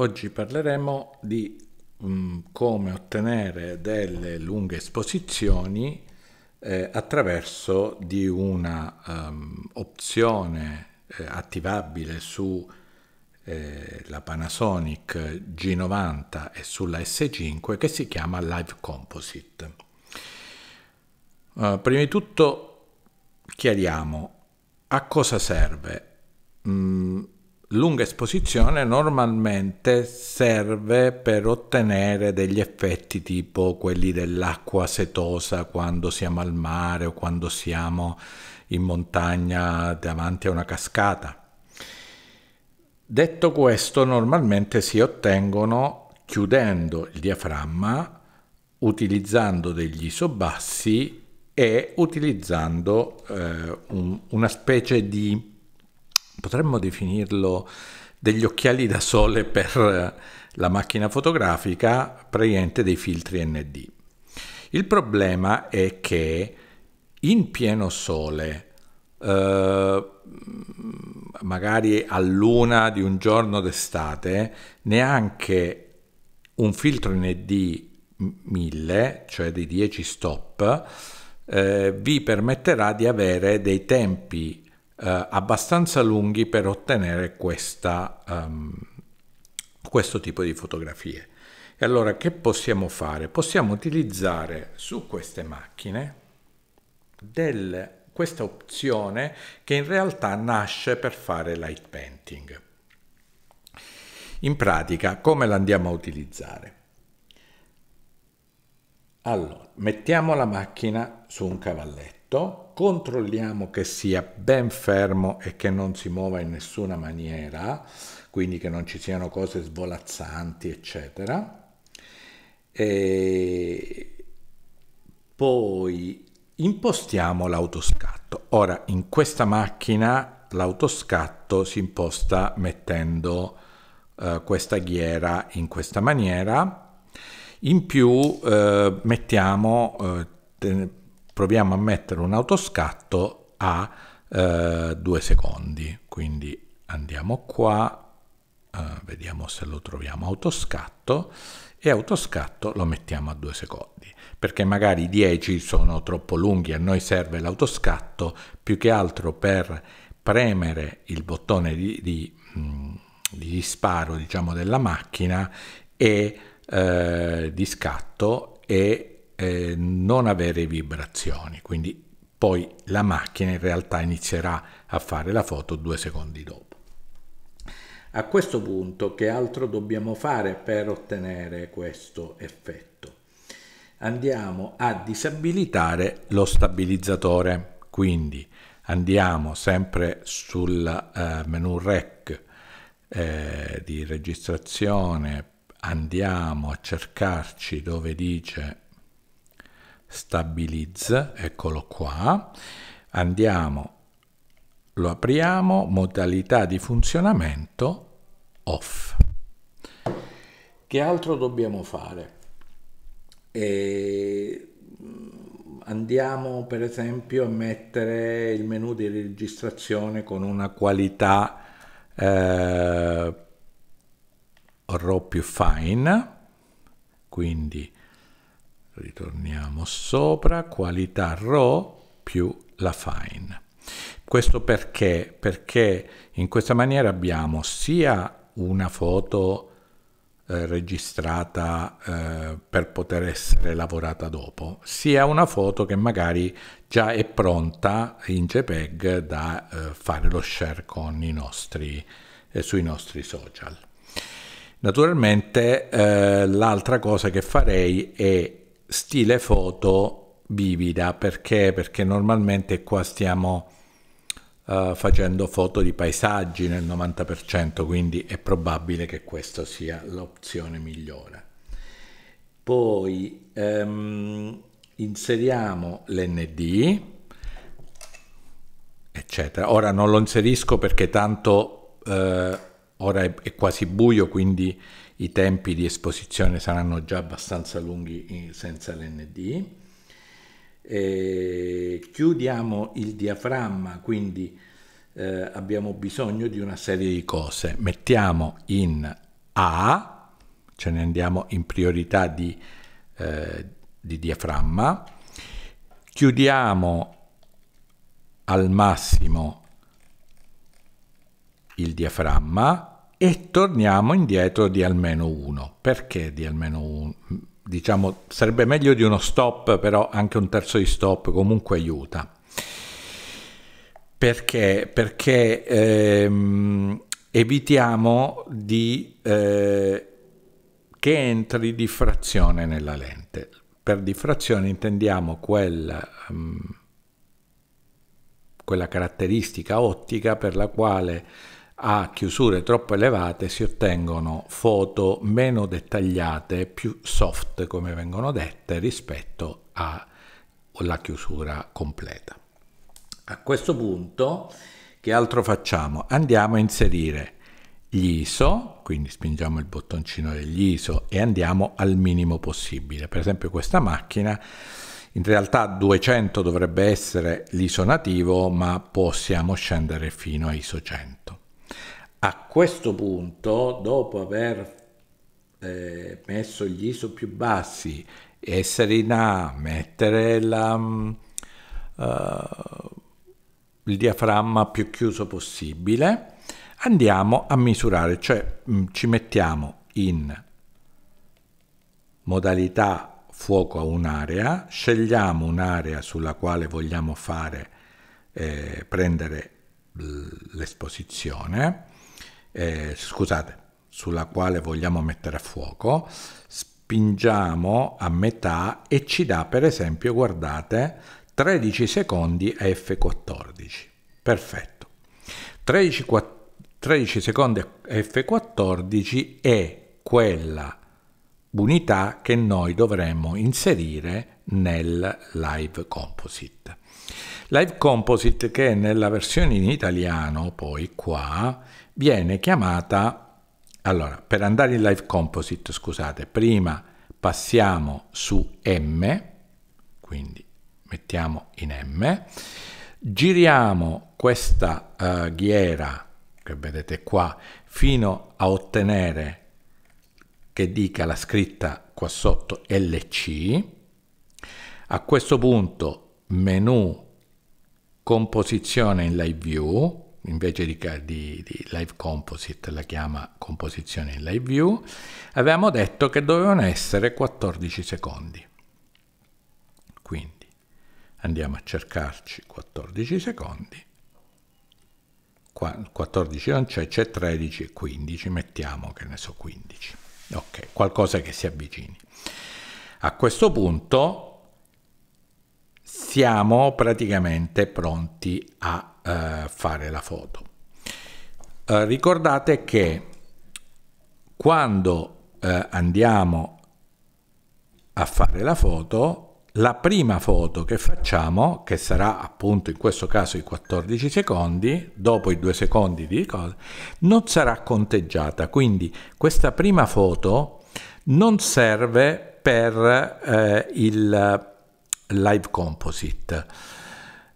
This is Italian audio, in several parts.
Oggi parleremo di um, come ottenere delle lunghe esposizioni eh, attraverso di una um, opzione eh, attivabile sulla eh, Panasonic G90 e sulla S5 che si chiama Live Composite. Uh, prima di tutto chiariamo a cosa serve. Mm, lunga esposizione normalmente serve per ottenere degli effetti tipo quelli dell'acqua setosa quando siamo al mare o quando siamo in montagna davanti a una cascata. Detto questo, normalmente si ottengono chiudendo il diaframma, utilizzando degli isobassi e utilizzando eh, un, una specie di potremmo definirlo degli occhiali da sole per la macchina fotografica, praticamente dei filtri ND. Il problema è che in pieno sole, eh, magari a luna di un giorno d'estate, neanche un filtro ND 1000, cioè di 10 stop, eh, vi permetterà di avere dei tempi eh, abbastanza lunghi per ottenere questa, um, questo tipo di fotografie. E allora che possiamo fare? Possiamo utilizzare su queste macchine del, questa opzione che in realtà nasce per fare light painting. In pratica, come la andiamo a utilizzare? Allora, mettiamo la macchina su un cavalletto controlliamo che sia ben fermo e che non si muova in nessuna maniera, quindi che non ci siano cose svolazzanti, eccetera. E poi impostiamo l'autoscatto. Ora, in questa macchina l'autoscatto si imposta mettendo eh, questa ghiera in questa maniera. In più eh, mettiamo eh, proviamo a mettere un autoscatto a eh, due secondi. Quindi andiamo qua, eh, vediamo se lo troviamo autoscatto e autoscatto lo mettiamo a due secondi perché magari i 10 sono troppo lunghi a noi serve l'autoscatto più che altro per premere il bottone di, di, mm, di disparo diciamo della macchina e eh, di scatto e eh, non avere vibrazioni, quindi poi la macchina in realtà inizierà a fare la foto due secondi dopo. A questo punto che altro dobbiamo fare per ottenere questo effetto? Andiamo a disabilitare lo stabilizzatore, quindi andiamo sempre sul eh, menu REC eh, di registrazione, andiamo a cercarci dove dice stabilizza, eccolo qua, andiamo, lo apriamo, modalità di funzionamento off. Che altro dobbiamo fare? E mm, andiamo per esempio a mettere il menu di registrazione con una qualità eh, RAW più fine, quindi ritorniamo sopra, qualità RAW più la fine. Questo perché? Perché in questa maniera abbiamo sia una foto eh, registrata eh, per poter essere lavorata dopo, sia una foto che magari già è pronta in JPEG da eh, fare lo share con i nostri, eh, sui nostri social. Naturalmente eh, l'altra cosa che farei è stile foto vivida perché, perché normalmente qua stiamo uh, facendo foto di paesaggi nel 90% quindi è probabile che questa sia l'opzione migliore poi um, inseriamo l'nd eccetera ora non lo inserisco perché tanto eh, ora è, è, quasi buio quindi i tempi di esposizione saranno già abbastanza lunghi eh, senza l'ND. E chiudiamo il diaframma, quindi eh, abbiamo bisogno di una serie di cose. Mettiamo in A, ce ne andiamo in priorità di, eh, di diaframma, chiudiamo al massimo il diaframma e torniamo indietro di almeno uno. Perché di almeno uno? Diciamo, sarebbe meglio di uno stop, però anche un terzo di stop comunque aiuta. Perché? Perché ehm, evitiamo di, eh, che entri diffrazione nella lente. Per diffrazione intendiamo quel... Um, mm, quella caratteristica ottica per la quale a chiusure troppo elevate si ottengono foto meno dettagliate, più soft come vengono dette rispetto alla chiusura completa. A questo punto che altro facciamo? Andiamo a inserire gli ISO, quindi spingiamo il bottoncino degli ISO e andiamo al minimo possibile. Per esempio questa macchina in realtà 200 dovrebbe essere l'ISO nativo, ma possiamo scendere fino a ISO 100. A questo punto, dopo aver eh, messo gli ISO più bassi, essere in A, mettere la, uh, il diaframma più chiuso possibile, andiamo a misurare, cioè mh, mm, ci mettiamo in modalità fuoco a un'area, scegliamo un'area sulla quale vogliamo fare eh, prendere l'esposizione eh, scusate, sulla quale vogliamo mettere a fuoco, spingiamo a metà e ci dà per esempio, guardate, 13 secondi a F14. Perfetto. 13, 13 secondi a F14 è quella unità che noi dovremmo inserire nel live composite. Live Composite che nella versione in italiano, poi qua, viene chiamata... Allora, per andare in Live Composite, scusate, prima passiamo su M, quindi mettiamo in M, giriamo questa uh, ghiera che vedete qua fino a ottenere che dica la scritta qua sotto LC, a questo punto menu composizione in live view, invece di, di, di, live composite la chiama composizione in live view, avevamo detto che dovevano essere 14 secondi. Quindi andiamo a cercarci 14 secondi. Qua, 14 non c'è, c'è 13 e 15, mettiamo che ne so 15. Ok, qualcosa che si avvicini. A questo punto siamo praticamente pronti a eh, fare la foto. Eh, ricordate che quando eh, andiamo a fare la foto, la prima foto che facciamo, che sarà appunto in questo caso i 14 secondi, dopo i due secondi di ricordo, non sarà conteggiata. Quindi questa prima foto non serve per eh, il Live Composite.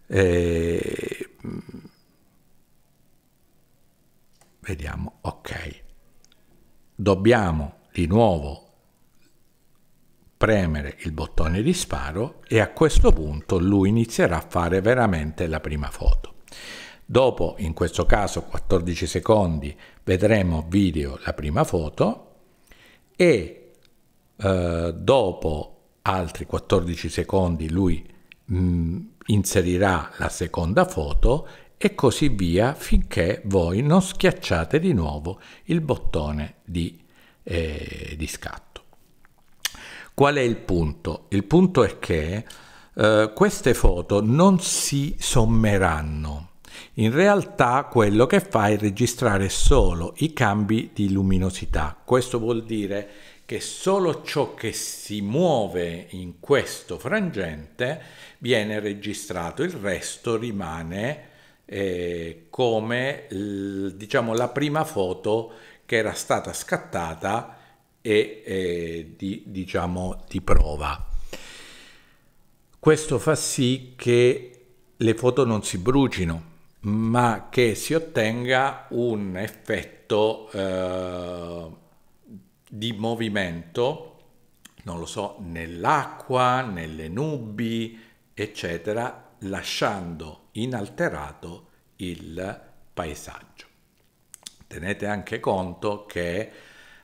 E... Vediamo, ok. Dobbiamo di nuovo premere il bottone di sparo e a questo punto lui inizierà a fare veramente la prima foto. Dopo, in questo caso 14 secondi, vedremo video la prima foto e eh, dopo altri 14 secondi lui mh, mm, inserirà la seconda foto e così via finché voi non schiacciate di nuovo il bottone di, eh, di scatto. Qual è il punto? Il punto è che eh, queste foto non si sommeranno. In realtà quello che fa è registrare solo i cambi di luminosità. Questo vuol dire che solo ciò che si muove in questo frangente viene registrato, il resto rimane eh, come diciamo, la prima foto che era stata scattata e eh, di, diciamo, di prova. Questo fa sì che le foto non si brucino, ma che si ottenga un effetto eh, di movimento, non lo so, nell'acqua, nelle nubi, eccetera, lasciando inalterato il paesaggio. Tenete anche conto che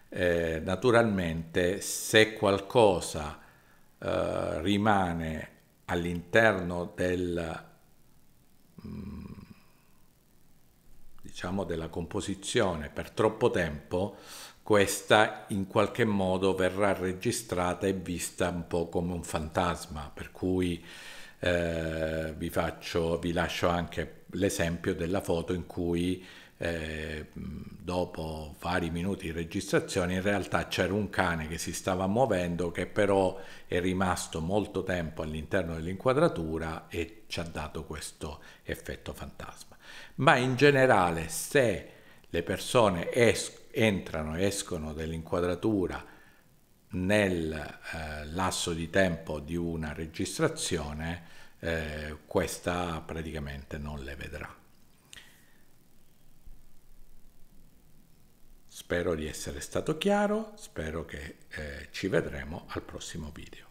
eh, naturalmente se qualcosa eh, rimane all'interno del mm, diciamo della composizione per troppo tempo questa in qualche modo verrà registrata e vista un po' come un fantasma, per cui eh, vi, faccio, vi lascio anche l'esempio della foto in cui eh, dopo vari minuti di registrazione in realtà c'era un cane che si stava muovendo che però è rimasto molto tempo all'interno dell'inquadratura e ci ha dato questo effetto fantasma. Ma in generale se le persone escono entrano e escono dall'inquadratura nel eh, lasso di tempo di una registrazione, eh, questa praticamente non le vedrà. Spero di essere stato chiaro, spero che eh, ci vedremo al prossimo video.